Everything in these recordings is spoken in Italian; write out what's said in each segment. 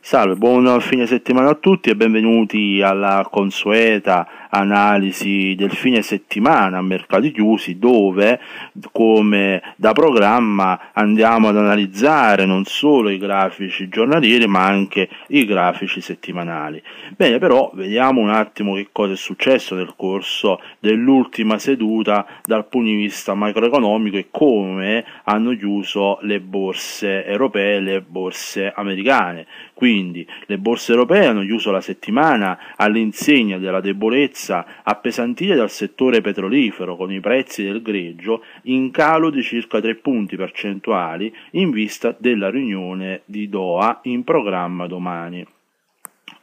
Salve, buon fine settimana a tutti e benvenuti alla consueta analisi del fine settimana a mercati chiusi dove come da programma andiamo ad analizzare non solo i grafici giornalieri ma anche i grafici settimanali. Bene però vediamo un attimo che cosa è successo nel corso dell'ultima seduta dal punto di vista macroeconomico e come hanno chiuso le borse europee e le borse americane. Quindi le borse europee hanno chiuso la settimana all'insegna della debolezza bassa, appesantita dal settore petrolifero con i prezzi del greggio in calo di circa 3 punti percentuali in vista della riunione di Doha in programma domani.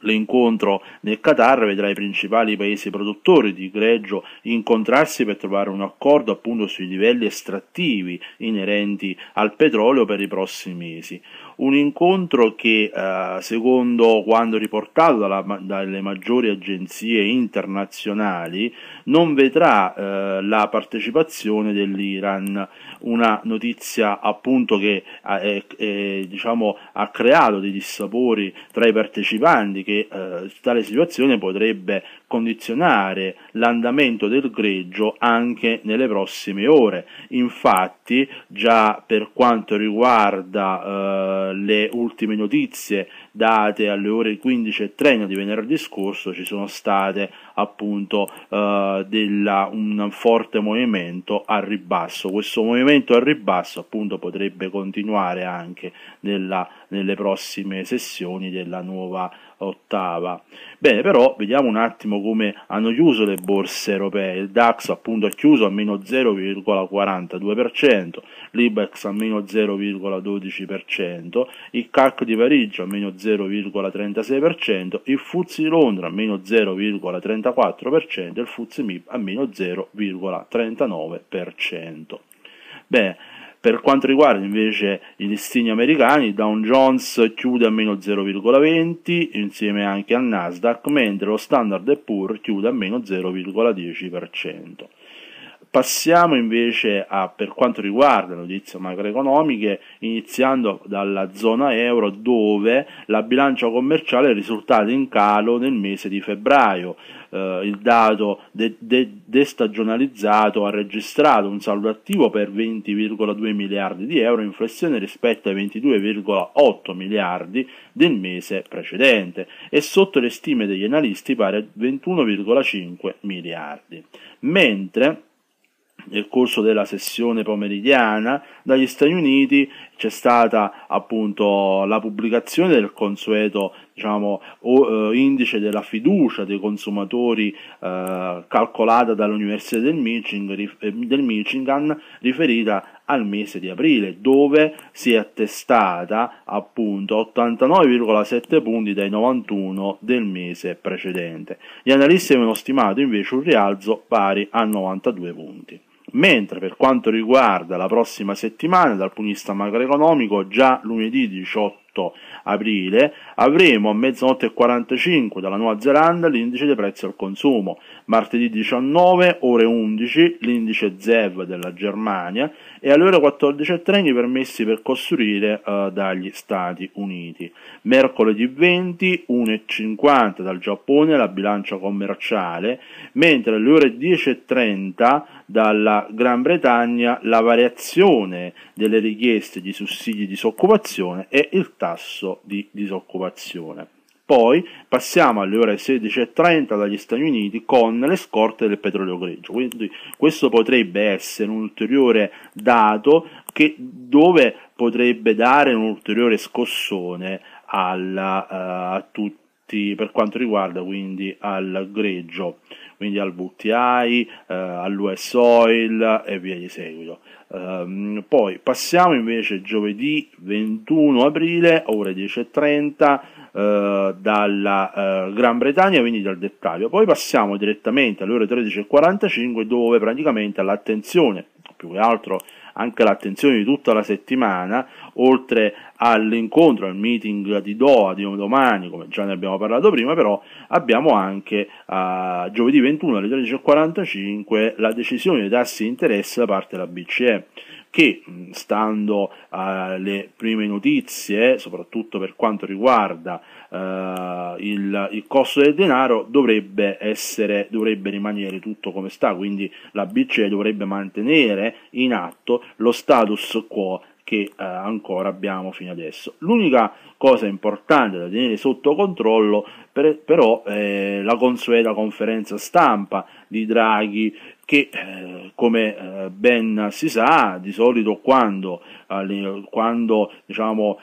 L'incontro nel Qatar vedrà i principali paesi produttori di greggio incontrarsi per trovare un accordo appunto sui livelli estrattivi inerenti al petrolio per i prossimi mesi. Un incontro che, eh, secondo quanto riportato dalla, dalle maggiori agenzie internazionali, non vedrà eh, la partecipazione dell'Iran, una notizia appunto che eh, è, è, diciamo, ha creato dei dissapori tra i partecipanti che eh, tale situazione potrebbe condizionare l'andamento del greggio anche nelle prossime ore. Infatti già per quanto riguarda eh, le ultime notizie date alle ore 15.30 di venerdì scorso ci sono state appunto eh, della, un forte movimento al ribasso. Questo movimento al ribasso appunto potrebbe continuare anche nella, nelle prossime sessioni della nuova ottava. Bene, però vediamo un attimo come hanno chiuso le borse europee. Il DAX appunto ha chiuso a meno 0,42%, l'IBEX a meno 0,12%, il CAC di Parigi a meno 0,36%, il FUZI di Londra a meno 0,34%, 0,34% e il FTSE MIB a meno 0,39%. Beh, per quanto riguarda invece i listini americani, Dow Jones chiude a meno 0,20 insieme anche al Nasdaq, mentre lo Standard Poor's chiude a meno 0,10%. Passiamo invece a, per quanto riguarda le notizie macroeconomiche, iniziando dalla zona euro dove la bilancia commerciale è risultata in calo nel mese di febbraio. Eh, il dato de- de- destagionalizzato ha registrato un saldo attivo per 20,2 miliardi di euro in flessione rispetto ai 22,8 miliardi del mese precedente e sotto le stime degli analisti pari a 21,5 miliardi. Mentre nel corso della sessione pomeridiana dagli Stati Uniti c'è stata appunto la pubblicazione del consueto diciamo, o, eh, indice della fiducia dei consumatori eh, calcolata dall'Università del Michigan, rif- eh, del Michigan riferita al mese di aprile, dove si è attestata appunto 89,7 punti dai 91 del mese precedente. Gli analisti avevano stimato invece un rialzo pari a 92 punti. Mentre per quanto riguarda la prossima settimana, dal punto di vista macroeconomico, già lunedì 18 aprile avremo a mezzanotte e 45 dalla Nuova Zelanda l'indice dei prezzi al consumo, martedì 19 ore 11 l'indice ZEV della Germania e alle ore 14 e 30 i permessi per costruire eh, dagli Stati Uniti. Mercoledì 20 1 e 50 dal Giappone la bilancia commerciale, mentre alle ore 10 e 10.30 dalla Gran Bretagna la variazione delle richieste di sussidi di disoccupazione e il tasso di disoccupazione. Poi passiamo alle ore 16.30 dagli Stati Uniti con le scorte del petrolio greggio. Quindi questo potrebbe essere un ulteriore dato che, dove potrebbe dare un ulteriore scossone alla, uh, a tutti tutti per quanto riguarda quindi al greggio, quindi al VTI, eh, all'US Oil e via di seguito. Ehm, poi passiamo invece giovedì 21 aprile, ore 10.30, eh, dalla eh, Gran Bretagna, quindi dal dettaglio. Poi passiamo direttamente alle ore 13.45 dove praticamente l'attenzione, più che altro anche l'attenzione di tutta la settimana oltre all'incontro, al meeting di Doha di domani, come già ne abbiamo parlato prima, però abbiamo anche uh, giovedì 21 alle 13.45 la decisione dei tassi di interesse da parte della BCE che mm, stando alle prime notizie, soprattutto per quanto riguarda uh, il, il, costo del denaro, dovrebbe, essere, dovrebbe rimanere tutto come sta, quindi la BCE dovrebbe mantenere in atto lo status quo che eh, ancora abbiamo fino adesso. L'unica cosa importante da tenere sotto controllo per, però è la consueta conferenza stampa di Draghi che eh, come eh, ben si sa di solito quando, eh, quando diciamo,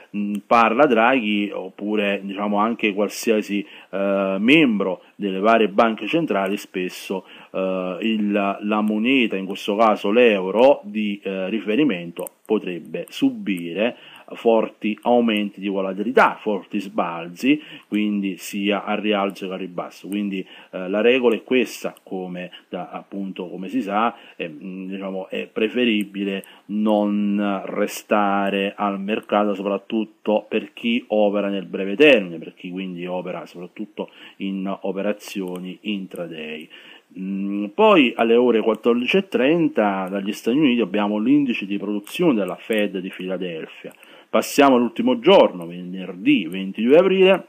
parla Draghi oppure diciamo, anche qualsiasi eh, membro delle varie banche centrali spesso eh, il, la moneta in questo caso l'euro di eh, riferimento potrebbe subire forti aumenti di volatilità, forti sbalzi, quindi sia al rialzo che al ribasso. Quindi eh, la regola è questa, come da, appunto come si sa, è, mm, diciamo, è preferibile non restare al mercato, soprattutto per chi opera nel breve termine, per chi quindi opera soprattutto in operazioni intraday. Mm, poi alle ore 14.30 dagli Stati Uniti abbiamo l'indice di produzione della Fed di Filadelfia. Passiamo all'ultimo giorno, venerdì 22 aprile,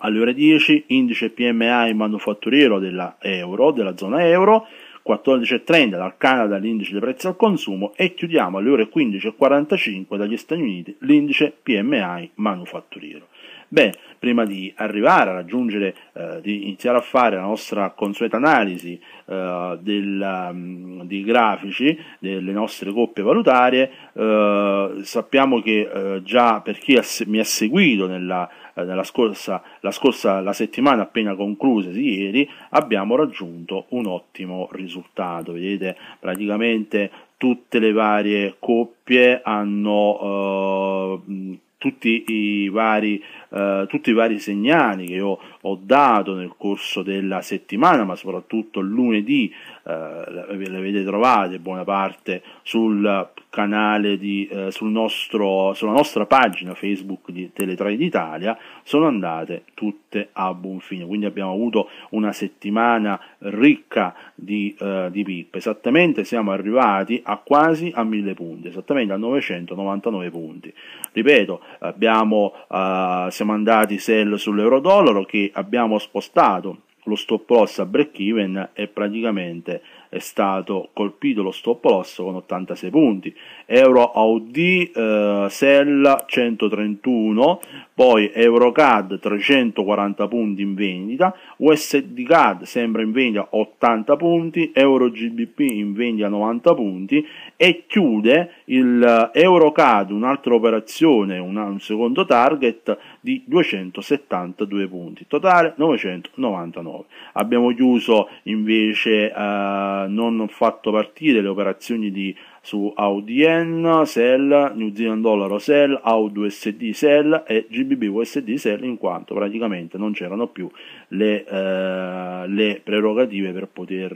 alle ore 10 indice PMI manufatturiero della euro, della zona euro, 14.30 dal Canada l'indice dei prezzi al consumo e chiudiamo alle ore 15.45 dagli Stati Uniti l'indice PMI manufatturiero. Beh, prima di arrivare a raggiungere, eh, di iniziare a fare la nostra consueta analisi eh, del, um, mm, dei grafici delle nostre coppie valutarie, eh, sappiamo che eh, già per chi mi ha seguito nella, eh, nella scorsa, la scorsa la settimana appena conclusa di ieri, abbiamo raggiunto un ottimo risultato. Vedete, praticamente tutte le varie coppie hanno eh, mm, tutti i vari eh, tutti i vari segnali che io ho dato nel corso della settimana, ma soprattutto lunedì, eh, le avete trovate buona parte sul canale di, eh, sul nostro, sulla nostra pagina Facebook di Teletrade Italia, sono andate tutte a buon fine. Quindi abbiamo avuto una settimana ricca di, eh, di pippe. Esattamente siamo arrivati a quasi a 1000 punti, esattamente a 999 punti. Ripeto, abbiamo eh, siamo andati sell sull'euro-dollaro che abbiamo spostato lo stop loss a break even e praticamente è stato colpito lo stop loss con 86 punti euro AUD eh, sell 131 poi euro CAD 340 punti in vendita USD CAD sempre in vendita 80 punti euro GBP in vendita 90 punti e chiude il eh, euro CAD un'altra operazione una, un secondo target di 272 punti, totale 999. Abbiamo chiuso invece, eh, non fatto partire le operazioni di su AUDN, SEL, New Zealand Dollar o SEL, AUDUSD SEL e GBB USD SEL in quanto praticamente non c'erano più le, eh, le prerogative per poter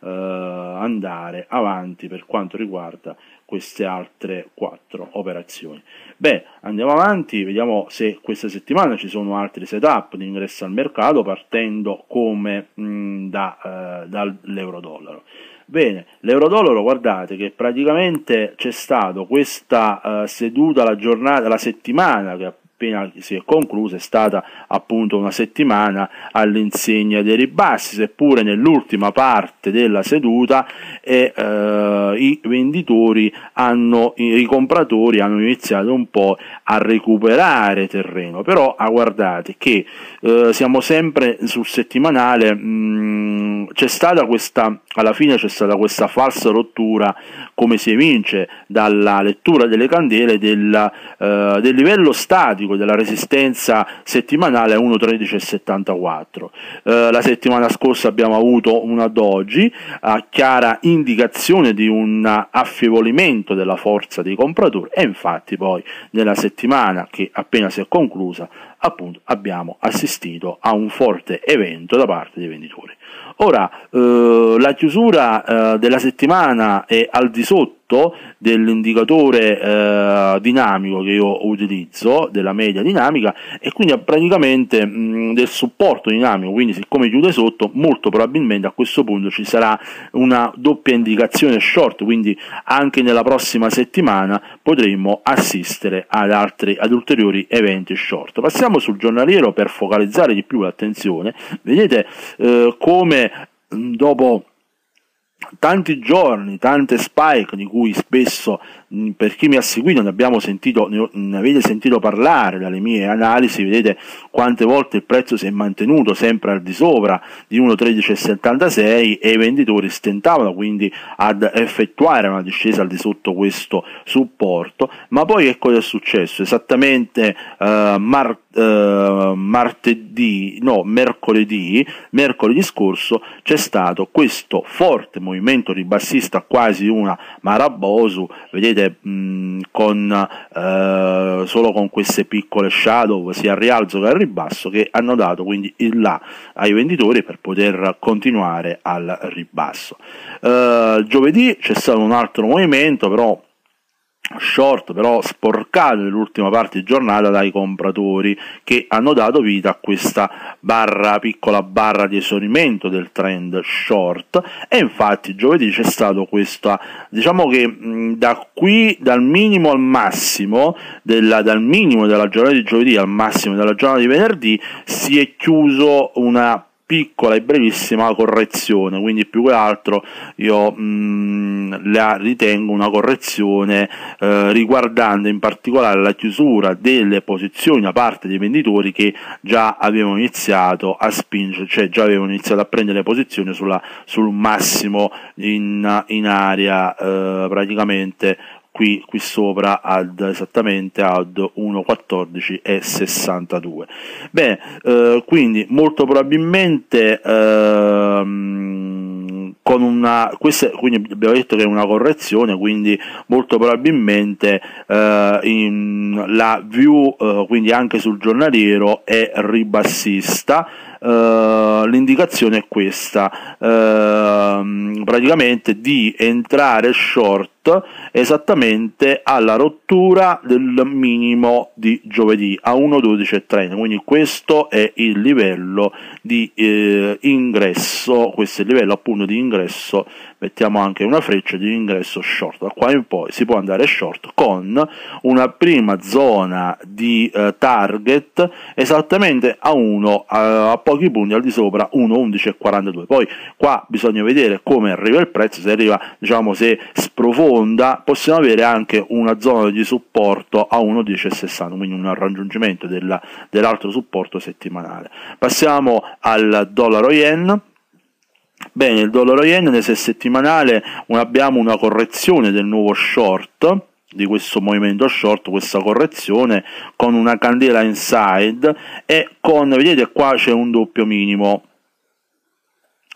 eh, andare avanti per quanto riguarda queste altre quattro operazioni. Beh, andiamo avanti, vediamo se questa settimana ci sono altri setup di ingresso al mercato partendo come mh, mm, da, eh, dall'euro dollaro. Bene, l'euro dollaro guardate che praticamente c'è stato questa eh, seduta la giornata, la settimana che ha appena si è conclusa è stata appunto una settimana all'insegna dei ribassi, seppure nell'ultima parte della seduta e, eh, i venditori hanno, i compratori hanno iniziato un po' a recuperare terreno, però ah, guardate che eh, siamo sempre sul settimanale, mh, mm, c'è stata questa, alla fine c'è stata questa falsa rottura come si evince dalla lettura delle candele del, eh, del livello statico automatico della resistenza settimanale 1,1374. Eh, la settimana scorsa abbiamo avuto una doji a chiara indicazione di un affievolimento della forza dei compratori e infatti poi nella settimana che appena si è conclusa appunto abbiamo assistito a un forte evento da parte dei venditori. Ora, eh, la chiusura eh, della settimana è al di sotto dell'indicatore eh, dinamico che io utilizzo, della media dinamica, e quindi praticamente mh, del supporto dinamico, quindi siccome chiude sotto, molto probabilmente a questo punto ci sarà una doppia indicazione short, quindi anche nella prossima settimana potremmo assistere ad, altri, ad ulteriori eventi short. Passiamo sul giornaliero per focalizzare di più l'attenzione, vedete eh, come mm, dopo tanti giorni, tante spike di cui spesso Mm, per chi mi ha seguito ne, abbiamo sentito, ne avete sentito parlare dalle mie analisi, vedete quante volte il prezzo si è mantenuto sempre al di sopra di 1,1376 e i venditori stentavano quindi ad effettuare una discesa al di sotto questo supporto, ma poi che cosa è successo? Esattamente eh, mar eh, martedì, no, mercoledì, mercoledì scorso c'è stato questo forte movimento ribassista quasi una marabosu, vedete eh, mh, con, eh, solo con queste piccole shadow sia al rialzo che al ribasso che hanno dato quindi il là ai venditori per poter continuare al ribasso. Eh, giovedì c'è stato un altro movimento però short però sporcato nell'ultima parte di giornata dai compratori che hanno dato vita a questa barra, piccola barra di esaurimento del trend short e infatti giovedì c'è stato questa diciamo che da qui dal minimo al massimo della, dal minimo della giornata di giovedì al massimo della giornata di venerdì si è chiuso una piccola e brevissima correzione, quindi più che altro io mh, mm, la ritengo una correzione eh, riguardante in particolare la chiusura delle posizioni da parte dei venditori che già avevano iniziato a spingere, cioè già avevano iniziato a prendere posizione sulla, sul massimo in, in area eh, praticamente qui, qui sopra ad esattamente ad 1.14,62. Bene, eh, quindi molto probabilmente ehm, con una, questa, quindi abbiamo detto che è una correzione, quindi molto probabilmente eh, in, la view, eh, quindi anche sul giornaliero, è ribassista. Uh, l'indicazione è questa uh, praticamente di entrare short esattamente alla rottura del minimo di giovedì a 1.12.30 quindi questo è il livello di eh, ingresso questo è il livello appunto di ingresso mettiamo anche una freccia di ingresso short da qua in poi si può andare short con una prima zona di eh, target esattamente a 1 a, a, pochi punti al di sopra 1.11.42 poi qua bisogna vedere come arriva il prezzo se arriva diciamo se sprofonda possiamo avere anche una zona di supporto a 1.10.60 quindi un raggiungimento dell'altro supporto settimanale passiamo al dollaro yen Bene, il dollaro yen nel 6 settimanale abbiamo una correzione del nuovo short di questo movimento short, questa correzione con una candela inside e con vedete qua c'è un doppio minimo.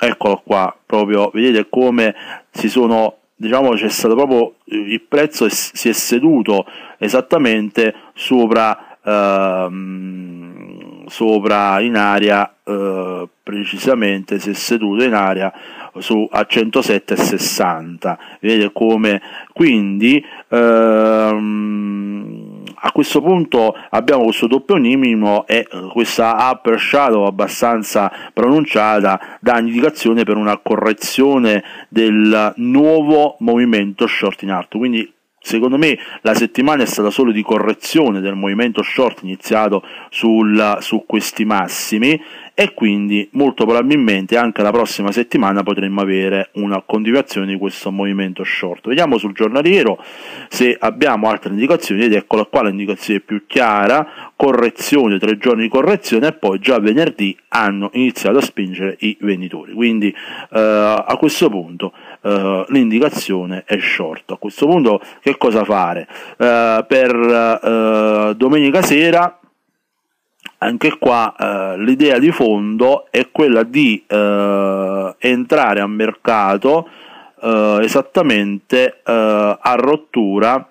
Eccolo qua, proprio vedete come si sono diciamo c'è stato proprio eh, il prezzo è, si è seduto esattamente sopra ehm, sopra in aria, eh, precisamente se seduto in aria su a 107,60. Vedete come quindi ehm, a questo punto abbiamo questo doppio minimo e questa upper shadow abbastanza pronunciata da indicazione per una correzione del nuovo movimento short in alto. Quindi Secondo me la settimana è stata solo di correzione del movimento short iniziato sul, su questi massimi e quindi molto probabilmente anche la prossima settimana potremmo avere una continuazione di questo movimento short. Vediamo sul giornaliero se abbiamo altre indicazioni ed eccola qua l'indicazione più chiara, correzione, tre giorni di correzione e poi già venerdì hanno iniziato a spingere i venditori. Quindi eh, a questo punto eh, l'indicazione è short. A questo punto che cosa fare? Eh, per eh, domenica sera anche qua eh, l'idea di fondo è quella di entrare a mercato esattamente a rottura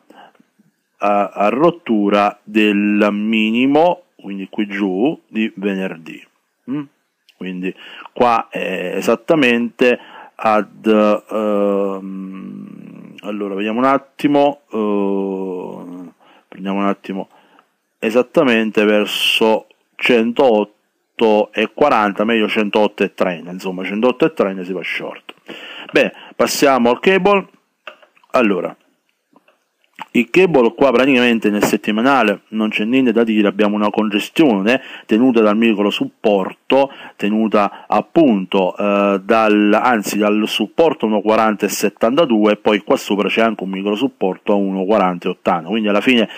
a rottura del minimo quindi qui giù di venerdì mm? quindi qua è esattamente ad ehm, allora vediamo un attimo eh, prendiamo un attimo esattamente verso 108 e 40 meglio 108 e 30 insomma 108 e 30 si va short bene passiamo al cable allora il cable qua praticamente nel settimanale non c'è niente da dire, abbiamo una congestione tenuta dal micro supporto, tenuta appunto eh, dal, anzi dal supporto 1.40 e 72 e poi qua sopra c'è anche un micro supporto a 1.40 e 80, quindi alla fine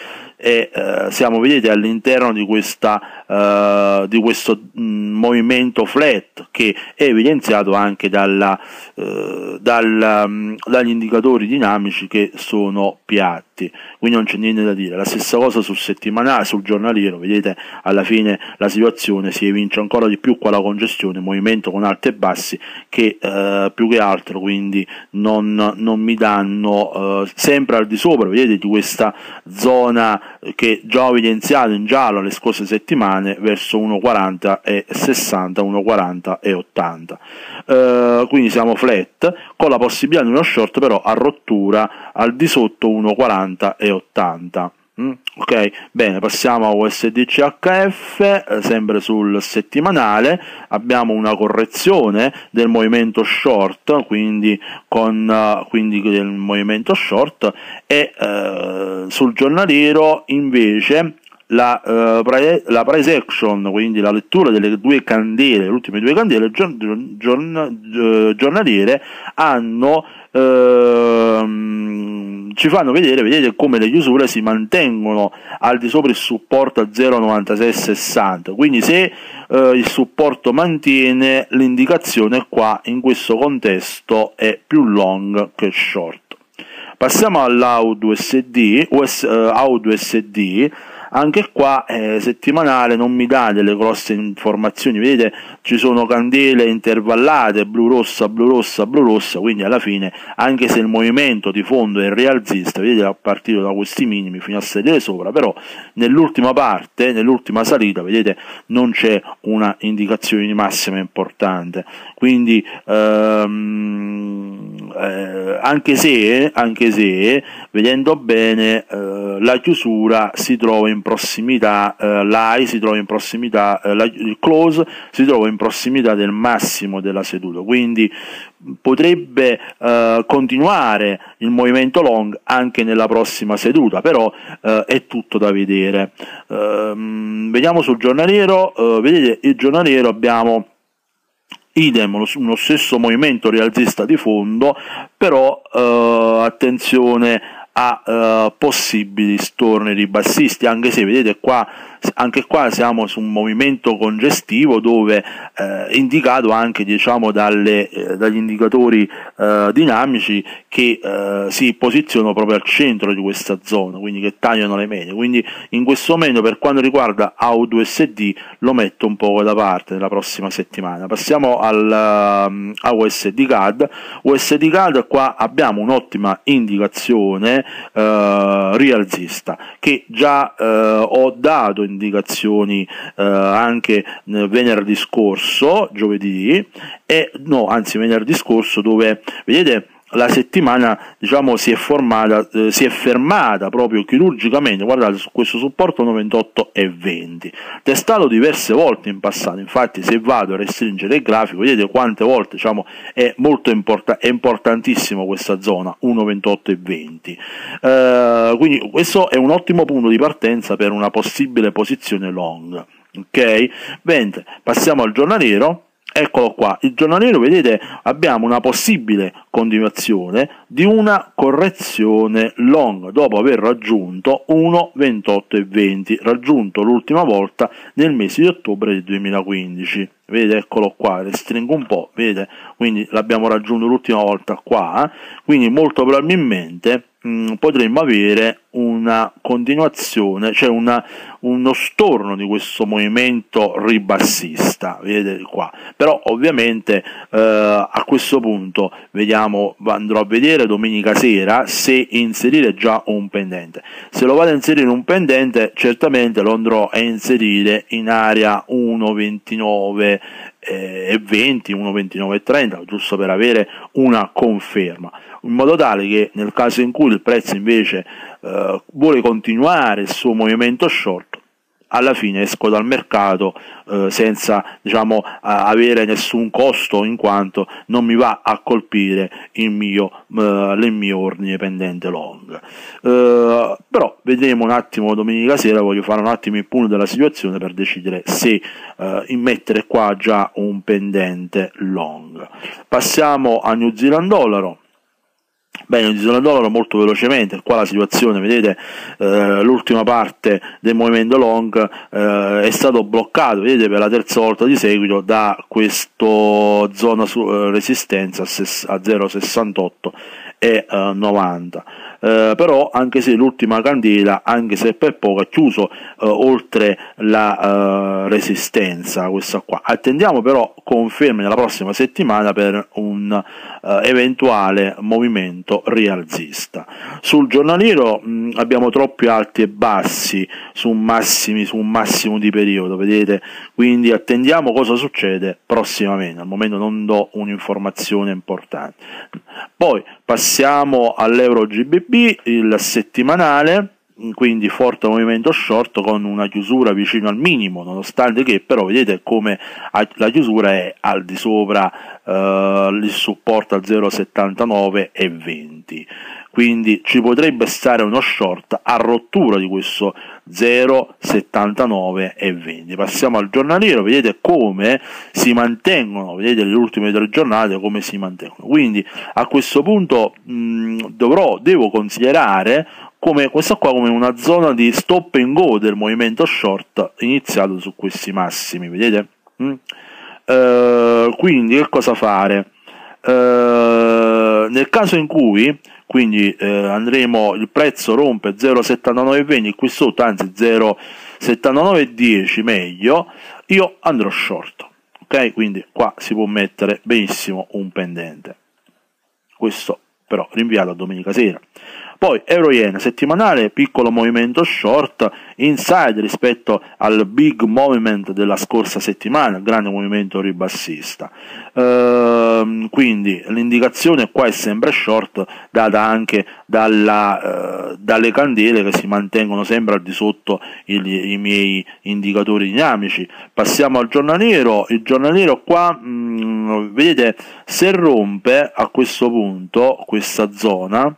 e, eh, siamo vedete all'interno di questa eh, di questo mm, movimento flat che è evidenziato anche dalla, eh, dalla, mm, dagli indicatori dinamici che sono piatti quindi non c'è niente da dire la stessa cosa sul settimanale sul giornaliero vedete alla fine la situazione si evince ancora di più con la congestione movimento con alti e bassi che eh, più che altro quindi non, non mi danno eh, sempre al di sopra vedete di questa zona che già ho evidenziato in giallo le scorse settimane settimane verso 1,40 e 60, 1,40 e 80. Eh, quindi siamo flat con la possibilità di uno short però a rottura al di sotto 1,40 e 80. Mm, ok, bene, passiamo a USDCHF, eh, sempre sul settimanale, abbiamo una correzione del movimento short, quindi, con, eh, quindi del movimento short, e eh, sul giornaliero invece la, uh, eh, pre, la price action, quindi la lettura delle due candele, le ultime due candele gior, gior, eh, giornaliere, hanno, uh, ci fanno vedere, vedete come le chiusure si mantengono al di sopra il supporto a 0,9660, quindi se uh, il supporto mantiene l'indicazione qua in questo contesto è più long che short. Passiamo all'AUD USD, US, AUD anche qua eh, settimanale non mi dà delle grosse informazioni vedete ci sono candele intervallate blu rossa blu rossa blu rossa quindi alla fine anche se il movimento di fondo è rialzista vedete a partito da questi minimi fino a sedere sopra però nell'ultima parte nell'ultima salita vedete non c'è una indicazione di massima importante quindi ehm, eh, anche se anche se vedendo bene eh, la chiusura si trova in in prossimità eh, l'high, si trova in prossimità eh, la, il close, si trova in prossimità del massimo della seduta, quindi mm, potrebbe eh, continuare il movimento long anche nella prossima seduta, però eh, è tutto da vedere. Ehm, vediamo sul giornaliero, eh, vedete il giornaliero abbiamo idem uno stesso movimento rialzista di fondo, però eh, attenzione a eh, possibili storni ribassisti anche se vedete qua anche qua siamo su un movimento congestivo dove eh, indicato anche diciamo, dalle, eh, dagli indicatori eh, dinamici che eh, si posizionano proprio al centro di questa zona, quindi che tagliano le medie. Quindi in questo momento per quanto riguarda AU2SD lo metto un po' da parte nella prossima settimana. Passiamo al, um, ehm, a USD CAD. USD CAD qua abbiamo un'ottima indicazione eh, rialzista che già eh, ho dato indicazioni eh, anche venerdì scorso, giovedì, e no, anzi venerdì scorso dove, vedete, la settimana diciamo, si, è formata, eh, si, è fermata proprio chirurgicamente, guardate su questo supporto 98 testato diverse volte in passato, infatti se vado a restringere il grafico vedete quante volte diciamo, è, molto import- è importantissimo questa zona 1,28,20, eh, quindi questo è un ottimo punto di partenza per una possibile posizione long. Ok, mentre passiamo al giornaliero eccolo qua, il giornaliero, vedete, abbiamo una possibile continuazione di una correzione long dopo aver raggiunto 1,28,20, raggiunto l'ultima volta nel mese di ottobre del 2015. Vedete, eccolo qua, restringo un po', vedete, quindi l'abbiamo raggiunto l'ultima volta qua, eh? quindi molto probabilmente mh, mm, potremmo avere una continuazione, cioè una, uno storno di questo movimento ribassista, vedete qua. Però ovviamente eh, a questo punto vediamo, andrò a vedere domenica sera se inserire già un pendente. Se lo vado a inserire un pendente, certamente lo andrò a inserire in area 1,29 eh, e 20, 1,29 e 30, giusto per avere una conferma in modo tale che nel caso in cui il prezzo invece eh, vuole continuare il suo movimento short, alla fine esco dal mercato eh, senza diciamo, avere nessun costo in quanto non mi va a colpire il mio, eh, il mio ordine pendente long. Eh, però vedremo un attimo domenica sera, voglio fare un attimo il punto della situazione per decidere se eh, immettere qua già un pendente long. Passiamo a New Zealand dollaro Bene, di zona dollaro molto velocemente, qua la situazione, vedete eh, l'ultima parte del movimento long eh, è stato bloccato, vedete per la terza volta di seguito da questa zona su, eh, resistenza a 0,68 e 90. Eh, eh, però anche se l'ultima candela anche se per poco ha chiuso eh, oltre la eh, resistenza questa qua attendiamo però conferme nella prossima settimana per un eh, eventuale movimento rialzista sul giornaliero mh, mm, abbiamo troppi alti e bassi su un, massimi, su un massimo di periodo vedete quindi attendiamo cosa succede prossimamente al momento non do un'informazione importante poi passiamo all'euro gbp B il settimanale quindi forte movimento short con una chiusura vicino al minimo nonostante che però vedete come la chiusura è al di sopra eh, il supporto a 0,79 e 20 quindi ci potrebbe stare uno short a rottura di questo 0,79 e 20 passiamo al giornaliero vedete come si mantengono vedete le ultime tre giornate come si mantengono quindi a questo punto mh, mm, dovrò devo considerare come questa qua come una zona di stop and go del movimento short iniziato su questi massimi vedete mm? uh, quindi che cosa fare uh, nel caso in cui quindi eh, andremo il prezzo rompe 0,7920 qui sotto anzi 0,7910 meglio io andrò short ok quindi qua si può mettere benissimo un pendente questo però rinviato a domenica sera poi Euro-Yen settimanale, piccolo movimento short, inside rispetto al big movement della scorsa settimana, grande movimento ribassista. Ehm, quindi l'indicazione qua è sempre short, data anche dalla, eh, dalle candele che si mantengono sempre al di sotto il, i miei indicatori dinamici. Passiamo al giornaliero, il giornaliero qua, mh, mm, vedete, se rompe a questo punto questa zona,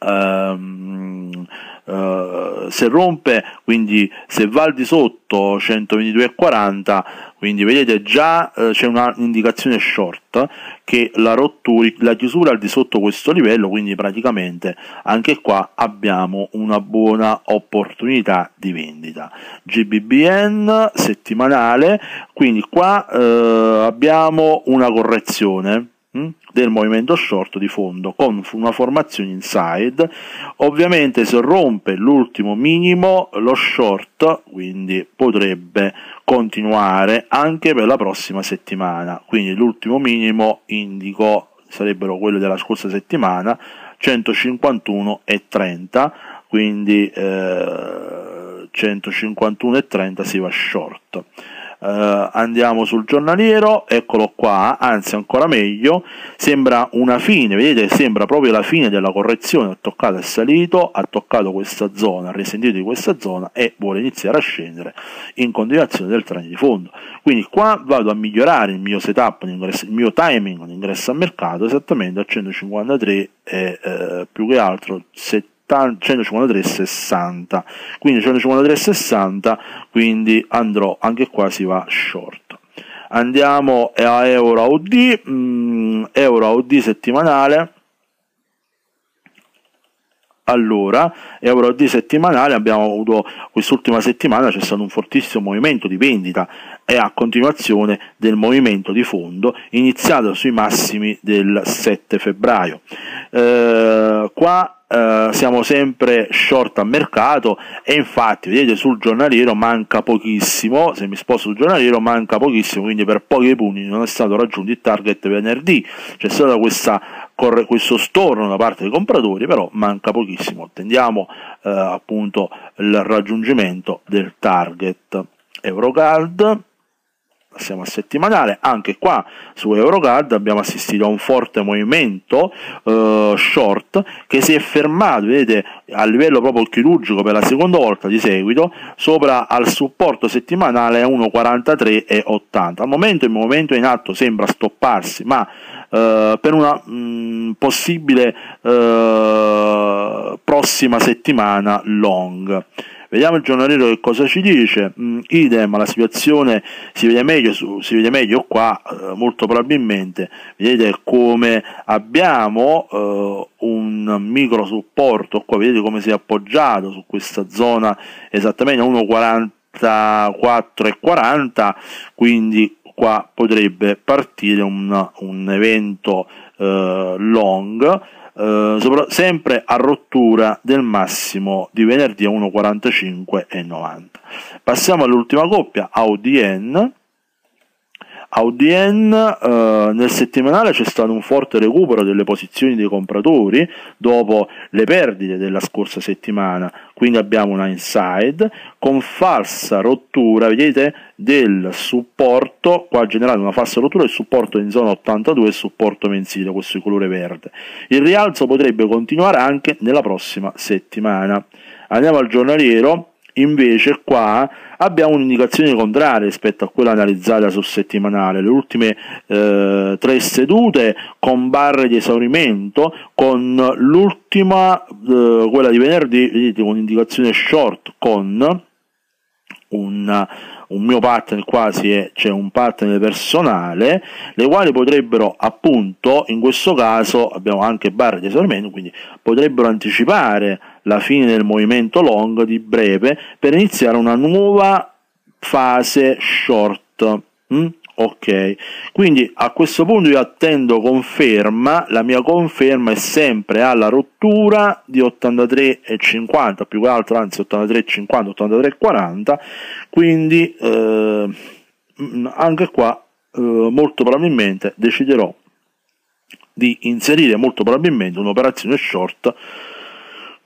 ehm, eh, se rompe quindi se va al di sotto 122,40 quindi vedete già eh, c'è un'indicazione short che la, rottura, la chiusura al di sotto questo livello quindi praticamente anche qua abbiamo una buona opportunità di vendita GBBN settimanale quindi qua eh, abbiamo una correzione Hm, del movimento short di fondo con una formazione inside ovviamente se rompe l'ultimo minimo lo short quindi potrebbe continuare anche per la prossima settimana quindi l'ultimo minimo indico sarebbero quello della scorsa settimana 151,30 quindi eh, 151,30 si va short eh, andiamo sul giornaliero eccolo qua anzi ancora meglio sembra una fine vedete sembra proprio la fine della correzione ha toccato è salito ha toccato questa zona ha risentito di questa zona e vuole iniziare a scendere in continuazione del trend di fondo quindi qua vado a migliorare il mio setup il mio timing l'ingresso al mercato esattamente a 153 e eh, più che altro se 153,60 quindi 153,60 quindi andrò anche qua si va short andiamo a euro AUD mm, euro AUD settimanale allora euro di settimanale abbiamo avuto quest'ultima settimana c'è stato un fortissimo movimento di vendita e a continuazione del movimento di fondo iniziato sui massimi del 7 febbraio eh, qua eh, siamo sempre short a mercato e infatti vedete sul giornaliero manca pochissimo, se mi sposto sul giornaliero manca pochissimo, quindi per pochi punti non è stato raggiunto il target venerdì, c'è stato questo storno da parte dei compratori, però manca pochissimo, attendiamo eh, appunto il raggiungimento del target Eurocard passiamo a settimanale, anche qua su Eurogard abbiamo assistito a un forte movimento eh, short che si è fermato, vedete, a livello proprio chirurgico per la seconda volta di seguito, sopra al supporto settimanale 1,43,80. Al momento il movimento in atto sembra stopparsi, ma eh, per una mh, mm, possibile eh, prossima settimana long. Vediamo il giornaliero che cosa ci dice. Mm, idem, la situazione si vede meglio, su, si vede meglio qua, eh, molto probabilmente. Vedete come abbiamo eh, un micro supporto qua, vedete come si è appoggiato su questa zona esattamente 1,44 e quindi qua potrebbe partire un, un evento eh, long eh, sempre a rottura del massimo di venerdì a 1,45 e 90. Passiamo all'ultima coppia, Audi N Audien eh, nel settimanale c'è stato un forte recupero delle posizioni dei compratori dopo le perdite della scorsa settimana, quindi abbiamo una inside con falsa rottura, vedete, del supporto, qua generale una falsa rottura, del supporto in zona 82 e supporto mensile, questo di colore verde. Il rialzo potrebbe continuare anche nella prossima settimana. Andiamo al giornaliero Invece qua abbiamo un'indicazione contraria rispetto a quella analizzata sul settimanale, le ultime eh, tre sedute con barre di esaurimento, con l'ultima, eh, quella di venerdì, vedete con indicazione short con un, un mio partner quasi è, cioè un partner personale, le quali potrebbero appunto in questo caso abbiamo anche barre di esaurimento, quindi potrebbero anticipare la fine del movimento long di breve per iniziare una nuova fase short. Mm? Ok, quindi a questo punto io attendo conferma, la mia conferma è sempre alla rottura di 83,50, più che altro anzi 83,50, 83,40, quindi eh, mm, anche qua eh, molto probabilmente deciderò di inserire molto probabilmente un'operazione short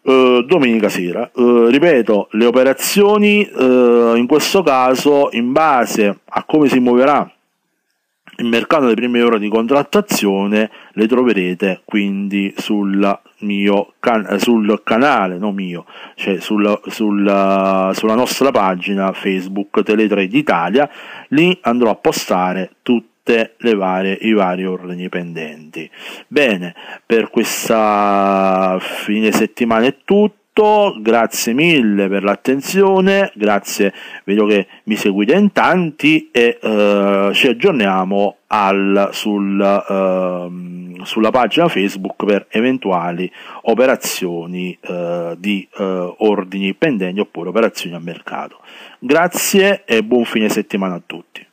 eh, domenica sera. Eh, ripeto, le operazioni eh, in questo caso, in base a come si muoverà il mercato delle prime ore di contrattazione, le troverete quindi sul mio can- sul canale, non mio, cioè sulla, sulla, sulla nostra pagina Facebook tele Italia. Lì andrò a postare tutto tutte le varie, i vari ordini pendenti. Bene, per questa fine settimana è tutto grazie mille per l'attenzione, grazie, vedo che mi seguite in tanti e eh, ci aggiorniamo al, sul, eh, sulla pagina Facebook per eventuali operazioni eh, di eh, ordini pendenti oppure operazioni a mercato. Grazie e buon fine settimana a tutti.